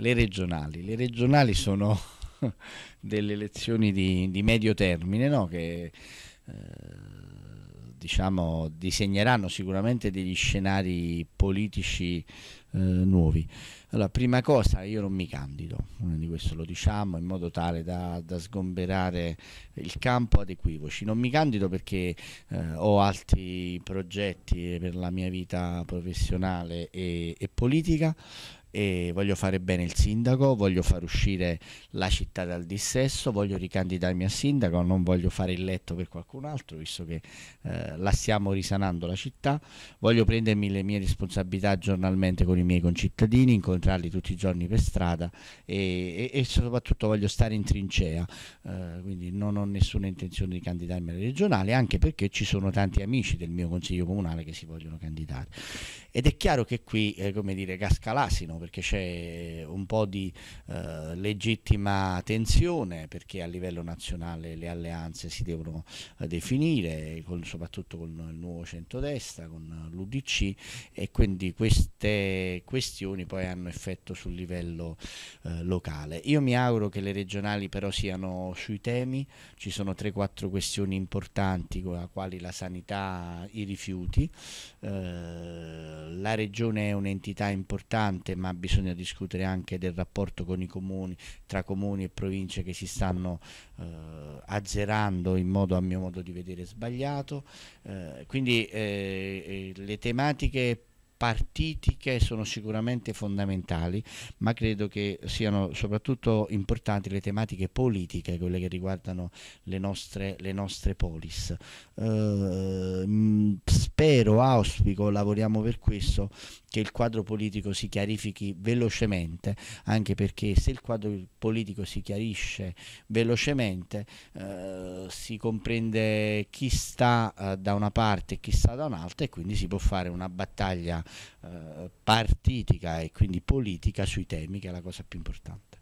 le regionali. Le regionali sono delle elezioni di, di medio termine no? che eh, diciamo, disegneranno sicuramente degli scenari politici eh, nuovi. Allora, prima cosa, io non mi candido, quindi questo lo diciamo in modo tale da, da sgomberare il campo ad equivoci. Non mi candido perché eh, ho altri progetti per la mia vita professionale e, e politica, e voglio fare bene il sindaco, voglio far uscire la città dal dissesso, voglio ricandidarmi a sindaco, non voglio fare il letto per qualcun altro, visto che eh, la stiamo risanando la città, voglio prendermi le mie responsabilità giornalmente con i miei concittadini, incontrarli tutti i giorni per strada e, e, e soprattutto voglio stare in trincea, eh, quindi non ho nessuna intenzione di candidarmi alle regionali, anche perché ci sono tanti amici del mio consiglio comunale che si vogliono candidare. Ed è chiaro che qui, eh, come dire, casca l'asino, perché c'è un po' di eh, legittima tensione perché a livello nazionale le alleanze si devono eh, definire con, soprattutto con il nuovo centrodestra, con l'UDC e quindi queste questioni poi hanno effetto sul livello eh, locale. Io mi auguro che le regionali però siano sui temi, ci sono 3-4 questioni importanti la quali la sanità, i rifiuti, eh, la regione è un'entità importante ma ma bisogna discutere anche del rapporto con i comuni, tra comuni e province che si stanno eh, azzerando in modo a mio modo di vedere sbagliato, eh, quindi eh, eh, le tematiche partitiche sono sicuramente fondamentali, ma credo che siano soprattutto importanti le tematiche politiche, quelle che riguardano le nostre, le nostre polis. Eh, spero, auspico, lavoriamo per questo, che il quadro politico si chiarifichi velocemente, anche perché se il quadro politico si chiarisce velocemente eh, si comprende chi sta eh, da una parte e chi sta da un'altra e quindi si può fare una battaglia eh, partitica e quindi politica sui temi, che è la cosa più importante.